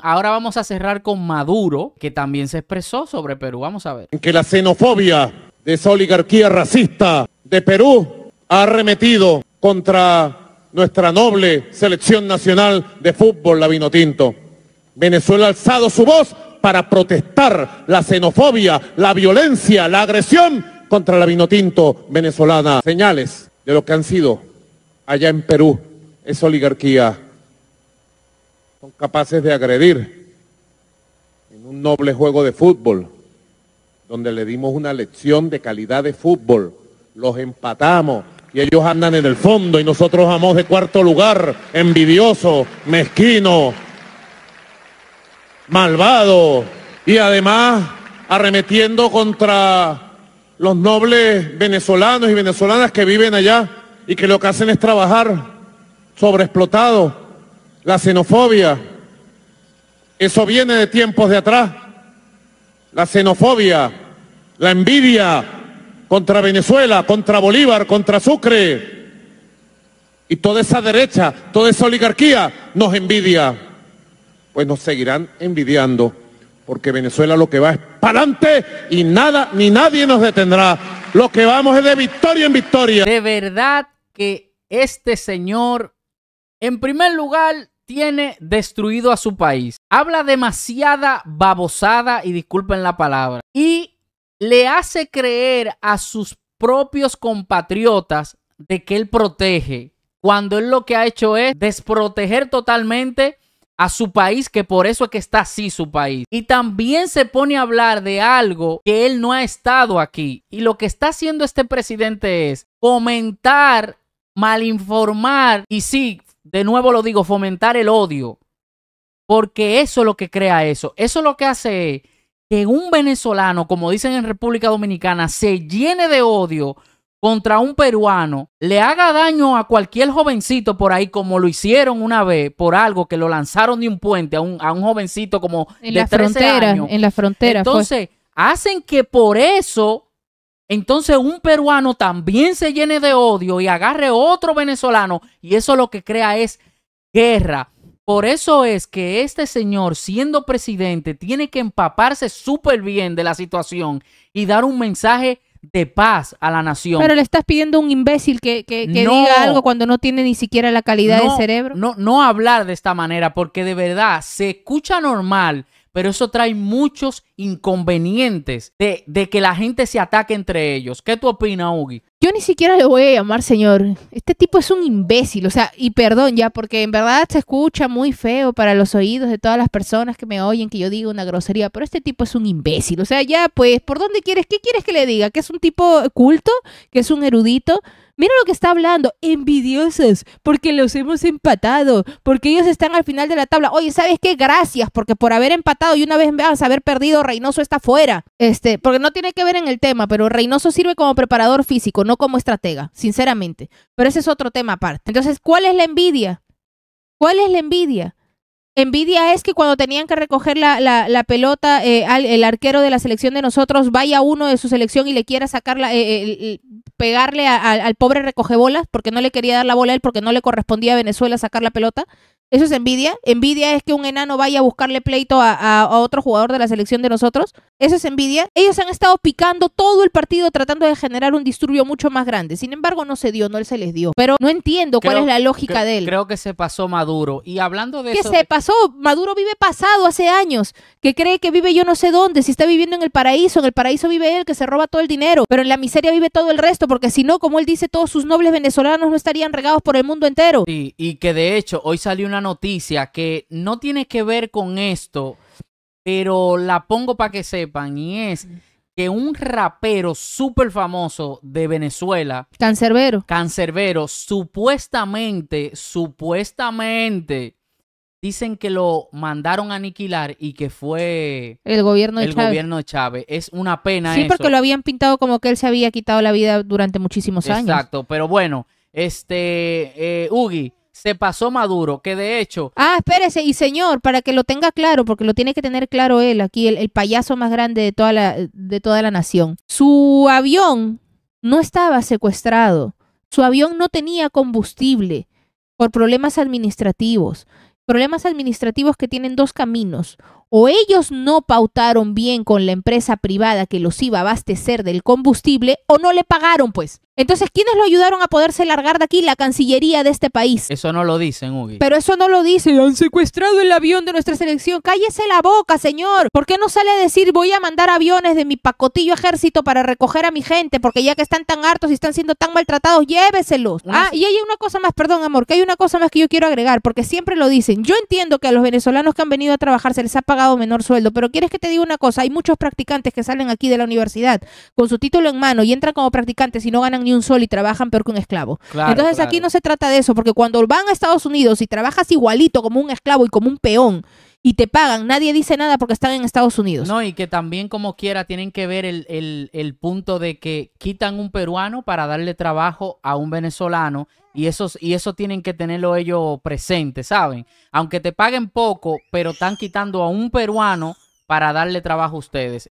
Ahora vamos a cerrar con Maduro, que también se expresó sobre Perú. Vamos a ver. Que la xenofobia de esa oligarquía racista de Perú ha arremetido contra nuestra noble selección nacional de fútbol, la Vinotinto. Venezuela ha alzado su voz para protestar la xenofobia, la violencia, la agresión contra la Vinotinto venezolana. Señales de lo que han sido allá en Perú esa oligarquía son capaces de agredir en un noble juego de fútbol, donde le dimos una lección de calidad de fútbol, los empatamos y ellos andan en el fondo y nosotros vamos de cuarto lugar, envidioso, mezquino, malvado y además arremetiendo contra los nobles venezolanos y venezolanas que viven allá y que lo que hacen es trabajar sobreexplotados la xenofobia, eso viene de tiempos de atrás. La xenofobia, la envidia contra Venezuela, contra Bolívar, contra Sucre. Y toda esa derecha, toda esa oligarquía nos envidia. Pues nos seguirán envidiando, porque Venezuela lo que va es para adelante y nada ni nadie nos detendrá. Lo que vamos es de victoria en victoria. De verdad que este señor, en primer lugar, tiene destruido a su país. Habla demasiada babosada y disculpen la palabra. Y le hace creer a sus propios compatriotas de que él protege, cuando él lo que ha hecho es desproteger totalmente a su país, que por eso es que está así su país. Y también se pone a hablar de algo que él no ha estado aquí. Y lo que está haciendo este presidente es comentar, malinformar y sí, de nuevo lo digo, fomentar el odio. Porque eso es lo que crea eso. Eso es lo que hace que un venezolano, como dicen en República Dominicana, se llene de odio contra un peruano, le haga daño a cualquier jovencito por ahí, como lo hicieron una vez por algo que lo lanzaron de un puente a un, jovencito como en la frontera, En la frontera. Entonces, hacen que por eso entonces un peruano también se llene de odio y agarre otro venezolano y eso lo que crea es guerra. Por eso es que este señor, siendo presidente, tiene que empaparse súper bien de la situación y dar un mensaje de paz a la nación. Pero le estás pidiendo a un imbécil que, diga algo cuando no tiene ni siquiera la calidad de cerebro. No, no hablar de esta manera, porque de verdad se escucha normal pero eso trae muchos inconvenientes de, que la gente se ataque entre ellos. ¿Qué tú opinas, Ugi? Yo ni siquiera le voy a llamar señor. Este tipo es un imbécil, o sea, y perdón ya, porque en verdad se escucha muy feo para los oídos de todas las personas que me oyen que yo diga una grosería, pero este tipo es un imbécil, o sea, ya pues, ¿por dónde quieres? ¿Qué quieres que le diga? ¿Que es un tipo culto? ¿Que es un erudito? Mira lo que está hablando, envidiosos, porque los hemos empatado, porque ellos están al final de la tabla. Oye, ¿sabes qué? Gracias, porque por haber empatado y una vez más haber perdido, Reynoso está fuera. Este, porque no tiene que ver en el tema, pero Reynoso sirve como preparador físico, no como estratega, sinceramente. Pero ese es otro tema aparte. Entonces, ¿cuál es la envidia? ¿Cuál es la envidia? Envidia es que cuando tenían que recoger la, pelota, eh, el arquero de la selección de nosotros vaya uno de su selección y le quiera sacar la, eh, pegarle al pobre recoge bolas porque no le quería dar la bola a él, porque no le correspondía a Venezuela sacar la pelota. ¿Eso es envidia? ¿Envidia es que un enano vaya a buscarle pleito a, otro jugador de la selección de nosotros? ¿Eso es envidia? Ellos han estado picando todo el partido tratando de generar un disturbio mucho más grande. Sin embargo, no se dio, no él se les dio. Pero no entiendo cuál es la lógica de él. Creo que se pasó Maduro. Y hablando de eso ¿Qué se pasó? Maduro vive pasado hace años. Que cree que vive yo no sé dónde. Si está viviendo en el paraíso. En el paraíso vive él, que se roba todo el dinero. Pero en la miseria vive todo el resto. Porque si no, como él dice, todos sus nobles venezolanos no estarían regados por el mundo entero. Sí, y que de hecho hoy salió una noticia que no tiene que ver con esto, pero la pongo para que sepan y es que un rapero súper famoso de Venezuela, Cancerbero, Cancerbero, supuestamente, supuestamente, dicen que lo mandaron a aniquilar y que fue el gobierno de el Chávez. gobierno de Chávez. Es una pena. Sí, porque lo habían pintado como que él se había quitado la vida durante muchísimos años. Exacto, pero bueno, este, eh, Ugi, se pasó Maduro, que de hecho... Ah, espérese, y señor, para que lo tenga claro, porque lo tiene que tener claro él, aquí el, el payaso más grande de toda, la, de toda la nación. Su avión no estaba secuestrado, su avión no tenía combustible por problemas administrativos. Problemas administrativos que tienen dos caminos o ellos no pautaron bien con la empresa privada que los iba a abastecer del combustible o no le pagaron, pues. Entonces, ¿quiénes lo ayudaron a poderse largar de aquí? La Cancillería de este país. Eso no lo dicen, Ugi. Pero eso no lo dicen. Han secuestrado el avión de nuestra selección. Cállese la boca, señor. ¿Por qué no sale a decir voy a mandar aviones de mi pacotillo ejército para recoger a mi gente? Porque ya que están tan hartos y están siendo tan maltratados, lléveselos. Ah, y hay una cosa más, perdón, amor, que hay una cosa más que yo quiero agregar, porque siempre lo dicen. Yo entiendo que a los venezolanos que han venido a trabajar se les ha pagado menor sueldo. Pero quieres que te diga una cosa, hay muchos practicantes que salen aquí de la universidad con su título en mano y entran como practicantes y no ganan ni un sol y trabajan peor que un esclavo. Entonces aquí no se trata de eso, porque cuando van a Estados Unidos y trabajas igualito como un esclavo y como un peón, y te pagan. Nadie dice nada porque están en Estados Unidos. No, y que también como quiera tienen que ver el, el, punto de que quitan un peruano para darle trabajo a un venezolano y, esos, y eso tienen que tenerlo ellos presente, ¿saben? Aunque te paguen poco, pero están quitando a un peruano para darle trabajo a ustedes.